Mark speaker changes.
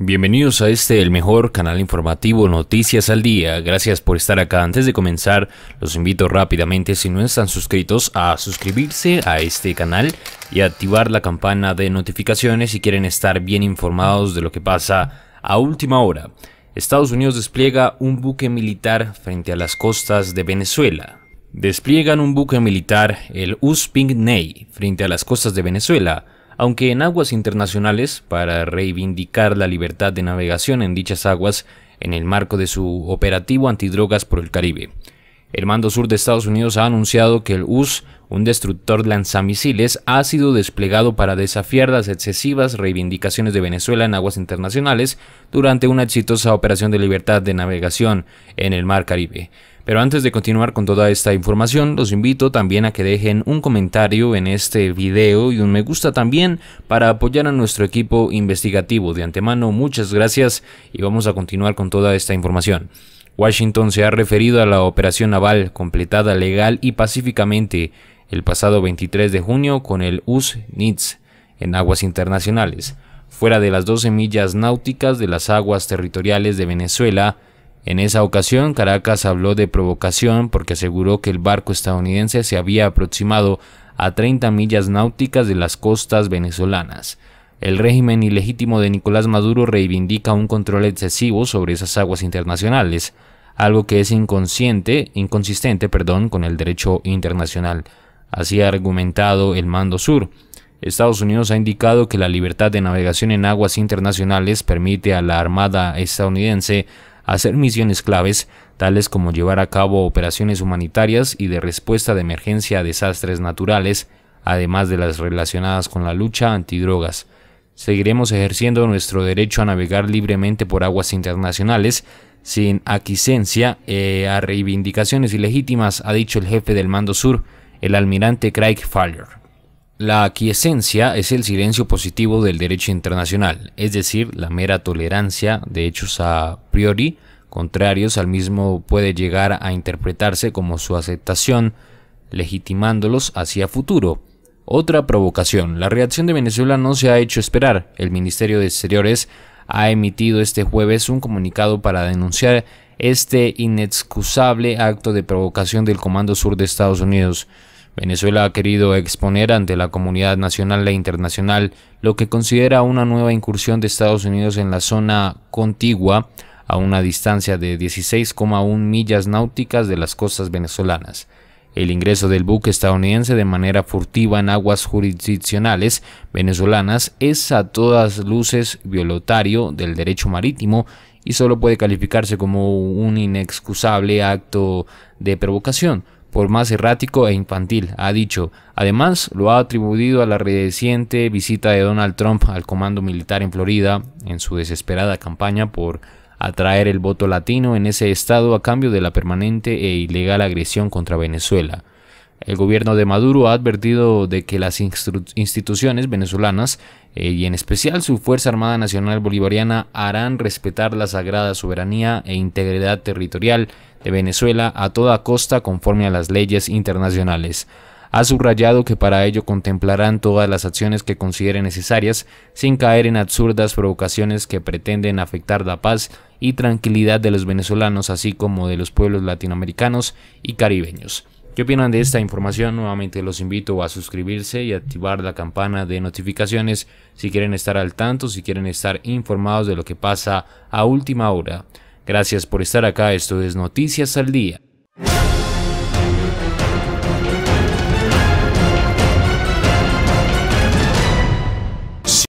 Speaker 1: Bienvenidos a este, el mejor canal informativo Noticias al Día. Gracias por estar acá. Antes de comenzar, los invito rápidamente, si no están suscritos, a suscribirse a este canal y activar la campana de notificaciones si quieren estar bien informados de lo que pasa a última hora. Estados Unidos despliega un buque militar frente a las costas de Venezuela. Despliegan un buque militar, el Usping frente a las costas de Venezuela aunque en aguas internacionales, para reivindicar la libertad de navegación en dichas aguas en el marco de su operativo antidrogas por el Caribe. El mando sur de Estados Unidos ha anunciado que el US, un destructor lanzamisiles, ha sido desplegado para desafiar las excesivas reivindicaciones de Venezuela en aguas internacionales durante una exitosa operación de libertad de navegación en el Mar Caribe. Pero antes de continuar con toda esta información, los invito también a que dejen un comentario en este video y un me gusta también para apoyar a nuestro equipo investigativo. De antemano, muchas gracias y vamos a continuar con toda esta información. Washington se ha referido a la operación naval completada legal y pacíficamente el pasado 23 de junio con el US-NITS en aguas internacionales, fuera de las 12 millas náuticas de las aguas territoriales de Venezuela, en esa ocasión, Caracas habló de provocación porque aseguró que el barco estadounidense se había aproximado a 30 millas náuticas de las costas venezolanas. El régimen ilegítimo de Nicolás Maduro reivindica un control excesivo sobre esas aguas internacionales, algo que es inconsciente, inconsistente, perdón, con el derecho internacional. Así ha argumentado el Mando Sur. Estados Unidos ha indicado que la libertad de navegación en aguas internacionales permite a la Armada estadounidense hacer misiones claves, tales como llevar a cabo operaciones humanitarias y de respuesta de emergencia a desastres naturales, además de las relacionadas con la lucha antidrogas. Seguiremos ejerciendo nuestro derecho a navegar libremente por aguas internacionales, sin aquiescencia eh, a reivindicaciones ilegítimas, ha dicho el jefe del Mando Sur, el almirante Craig Faller. La aquiescencia es el silencio positivo del derecho internacional, es decir, la mera tolerancia de hechos a priori contrarios al mismo puede llegar a interpretarse como su aceptación, legitimándolos hacia futuro. Otra provocación. La reacción de Venezuela no se ha hecho esperar. El Ministerio de Exteriores ha emitido este jueves un comunicado para denunciar este inexcusable acto de provocación del Comando Sur de Estados Unidos. Venezuela ha querido exponer ante la comunidad nacional e internacional lo que considera una nueva incursión de Estados Unidos en la zona contigua a una distancia de 16,1 millas náuticas de las costas venezolanas. El ingreso del buque estadounidense de manera furtiva en aguas jurisdiccionales venezolanas es a todas luces violatorio del derecho marítimo y solo puede calificarse como un inexcusable acto de provocación, por más errático e infantil, ha dicho. Además, lo ha atribuido a la reciente visita de Donald Trump al comando militar en Florida, en su desesperada campaña por atraer el voto latino en ese estado a cambio de la permanente e ilegal agresión contra Venezuela. El gobierno de Maduro ha advertido de que las instituciones venezolanas eh, y en especial su Fuerza Armada Nacional Bolivariana harán respetar la sagrada soberanía e integridad territorial de Venezuela a toda costa conforme a las leyes internacionales. Ha subrayado que para ello contemplarán todas las acciones que considere necesarias sin caer en absurdas provocaciones que pretenden afectar la paz y tranquilidad de los venezolanos así como de los pueblos latinoamericanos y caribeños. ¿Qué opinan de esta información? Nuevamente los invito a suscribirse y activar la campana de notificaciones si quieren estar al tanto, si quieren estar informados de lo que pasa a última hora. Gracias por estar acá, esto es Noticias al Día.